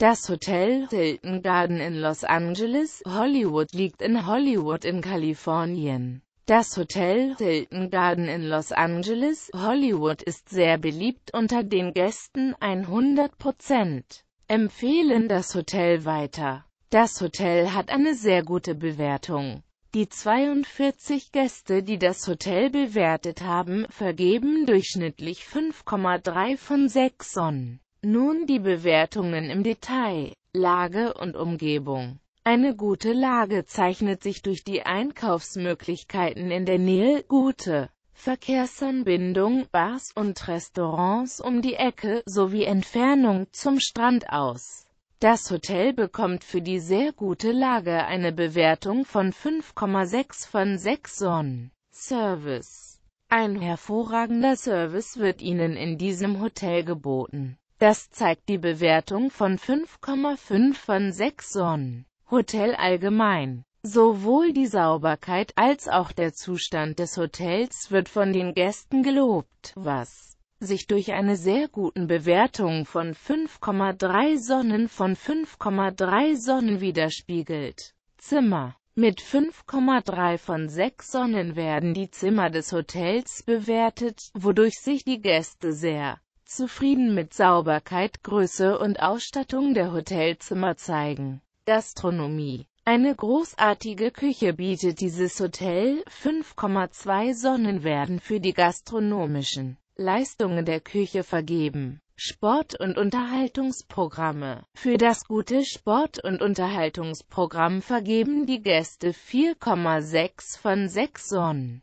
Das Hotel Hilton Garden in Los Angeles, Hollywood liegt in Hollywood in Kalifornien. Das Hotel Hilton Garden in Los Angeles, Hollywood ist sehr beliebt unter den Gästen 100%. Empfehlen das Hotel weiter. Das Hotel hat eine sehr gute Bewertung. Die 42 Gäste, die das Hotel bewertet haben, vergeben durchschnittlich 5,3 von 6 Sonnen. Nun die Bewertungen im Detail. Lage und Umgebung. Eine gute Lage zeichnet sich durch die Einkaufsmöglichkeiten in der Nähe, gute Verkehrsanbindung, Bars und Restaurants um die Ecke sowie Entfernung zum Strand aus. Das Hotel bekommt für die sehr gute Lage eine Bewertung von 5,6 von 6 Sonnen. Service. Ein hervorragender Service wird Ihnen in diesem Hotel geboten. Das zeigt die Bewertung von 5,5 von 6 Sonnen. Hotel allgemein. Sowohl die Sauberkeit als auch der Zustand des Hotels wird von den Gästen gelobt, was sich durch eine sehr guten Bewertung von 5,3 Sonnen von 5,3 Sonnen widerspiegelt. Zimmer mit 5,3 von 6 Sonnen werden die Zimmer des Hotels bewertet, wodurch sich die Gäste sehr zufrieden mit Sauberkeit, Größe und Ausstattung der Hotelzimmer zeigen. Gastronomie eine großartige Küche bietet dieses Hotel, 5,2 Sonnen werden für die gastronomischen Leistungen der Küche vergeben. Sport- und Unterhaltungsprogramme Für das gute Sport- und Unterhaltungsprogramm vergeben die Gäste 4,6 von 6 Sonnen.